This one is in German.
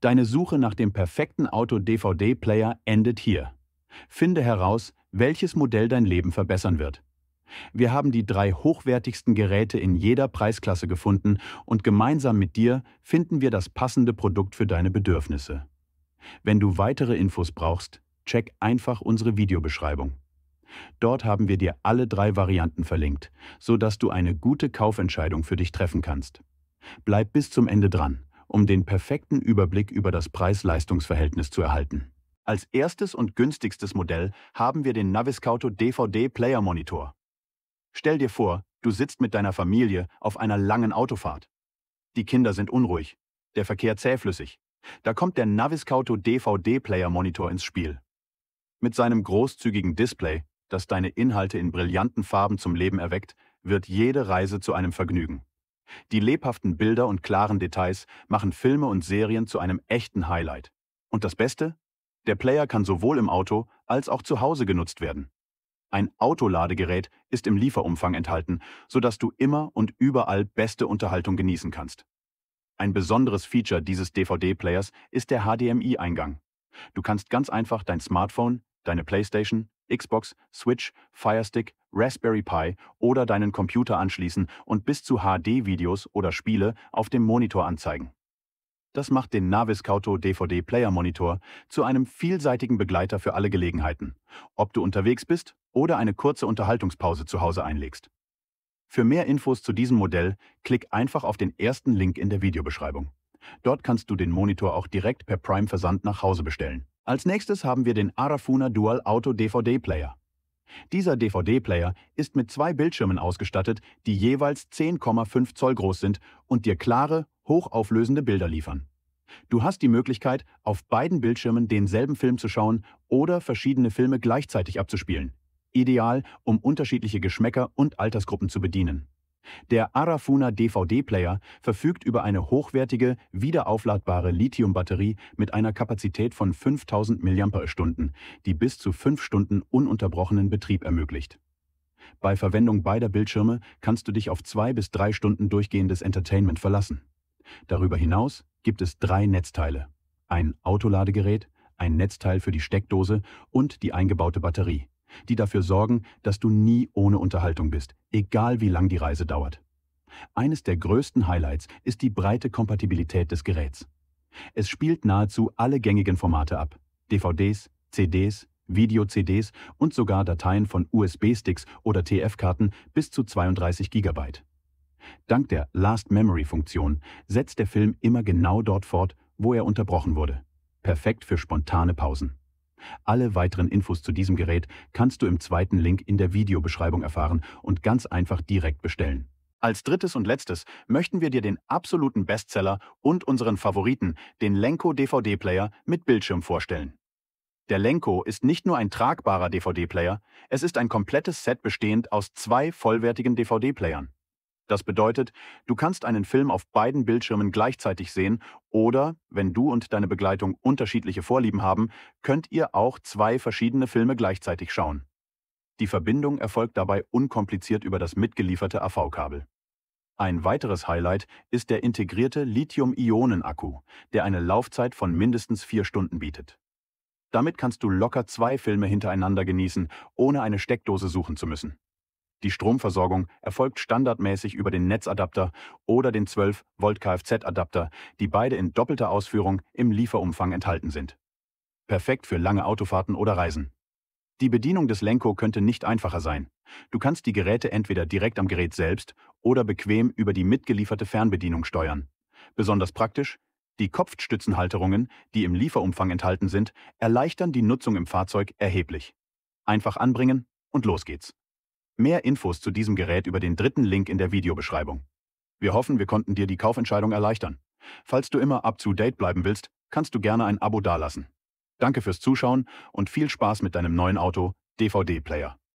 Deine Suche nach dem perfekten Auto-DVD-Player endet hier. Finde heraus, welches Modell dein Leben verbessern wird. Wir haben die drei hochwertigsten Geräte in jeder Preisklasse gefunden und gemeinsam mit dir finden wir das passende Produkt für deine Bedürfnisse. Wenn du weitere Infos brauchst, check einfach unsere Videobeschreibung. Dort haben wir dir alle drei Varianten verlinkt, sodass du eine gute Kaufentscheidung für dich treffen kannst. Bleib bis zum Ende dran um den perfekten Überblick über das Preis-Leistungs-Verhältnis zu erhalten. Als erstes und günstigstes Modell haben wir den Naviscauto DVD Player Monitor. Stell dir vor, du sitzt mit deiner Familie auf einer langen Autofahrt. Die Kinder sind unruhig, der Verkehr zähflüssig. Da kommt der Naviscauto DVD Player Monitor ins Spiel. Mit seinem großzügigen Display, das deine Inhalte in brillanten Farben zum Leben erweckt, wird jede Reise zu einem Vergnügen. Die lebhaften Bilder und klaren Details machen Filme und Serien zu einem echten Highlight. Und das Beste? Der Player kann sowohl im Auto als auch zu Hause genutzt werden. Ein Autoladegerät ist im Lieferumfang enthalten, sodass du immer und überall beste Unterhaltung genießen kannst. Ein besonderes Feature dieses DVD-Players ist der HDMI-Eingang. Du kannst ganz einfach dein Smartphone, deine Playstation Xbox, Switch, Firestick, Raspberry Pi oder deinen Computer anschließen und bis zu HD-Videos oder Spiele auf dem Monitor anzeigen. Das macht den Naviscauto DVD Player Monitor zu einem vielseitigen Begleiter für alle Gelegenheiten, ob du unterwegs bist oder eine kurze Unterhaltungspause zu Hause einlegst. Für mehr Infos zu diesem Modell klick einfach auf den ersten Link in der Videobeschreibung. Dort kannst du den Monitor auch direkt per Prime Versand nach Hause bestellen. Als nächstes haben wir den Arafuna Dual Auto DVD Player. Dieser DVD-Player ist mit zwei Bildschirmen ausgestattet, die jeweils 10,5 Zoll groß sind und dir klare, hochauflösende Bilder liefern. Du hast die Möglichkeit, auf beiden Bildschirmen denselben Film zu schauen oder verschiedene Filme gleichzeitig abzuspielen. Ideal, um unterschiedliche Geschmäcker und Altersgruppen zu bedienen. Der Arafuna DVD-Player verfügt über eine hochwertige, wiederaufladbare Lithium-Batterie mit einer Kapazität von 5000 mAh, die bis zu 5 Stunden ununterbrochenen Betrieb ermöglicht. Bei Verwendung beider Bildschirme kannst du dich auf zwei bis drei Stunden durchgehendes Entertainment verlassen. Darüber hinaus gibt es drei Netzteile. Ein Autoladegerät, ein Netzteil für die Steckdose und die eingebaute Batterie die dafür sorgen, dass du nie ohne Unterhaltung bist, egal wie lang die Reise dauert. Eines der größten Highlights ist die breite Kompatibilität des Geräts. Es spielt nahezu alle gängigen Formate ab. DVDs, CDs, Video-CDs und sogar Dateien von USB-Sticks oder TF-Karten bis zu 32 GB. Dank der Last Memory-Funktion setzt der Film immer genau dort fort, wo er unterbrochen wurde. Perfekt für spontane Pausen. Alle weiteren Infos zu diesem Gerät kannst du im zweiten Link in der Videobeschreibung erfahren und ganz einfach direkt bestellen. Als drittes und letztes möchten wir dir den absoluten Bestseller und unseren Favoriten, den Lenko DVD-Player mit Bildschirm vorstellen. Der Lenko ist nicht nur ein tragbarer DVD-Player, es ist ein komplettes Set bestehend aus zwei vollwertigen DVD-Playern. Das bedeutet, du kannst einen Film auf beiden Bildschirmen gleichzeitig sehen oder, wenn du und deine Begleitung unterschiedliche Vorlieben haben, könnt ihr auch zwei verschiedene Filme gleichzeitig schauen. Die Verbindung erfolgt dabei unkompliziert über das mitgelieferte AV-Kabel. Ein weiteres Highlight ist der integrierte Lithium-Ionen-Akku, der eine Laufzeit von mindestens vier Stunden bietet. Damit kannst du locker zwei Filme hintereinander genießen, ohne eine Steckdose suchen zu müssen. Die Stromversorgung erfolgt standardmäßig über den Netzadapter oder den 12-Volt-Kfz-Adapter, die beide in doppelter Ausführung im Lieferumfang enthalten sind. Perfekt für lange Autofahrten oder Reisen. Die Bedienung des Lenko könnte nicht einfacher sein. Du kannst die Geräte entweder direkt am Gerät selbst oder bequem über die mitgelieferte Fernbedienung steuern. Besonders praktisch, die Kopfstützenhalterungen, die im Lieferumfang enthalten sind, erleichtern die Nutzung im Fahrzeug erheblich. Einfach anbringen und los geht's. Mehr Infos zu diesem Gerät über den dritten Link in der Videobeschreibung. Wir hoffen, wir konnten dir die Kaufentscheidung erleichtern. Falls du immer up-to-date bleiben willst, kannst du gerne ein Abo dalassen. Danke fürs Zuschauen und viel Spaß mit deinem neuen Auto, DVD-Player.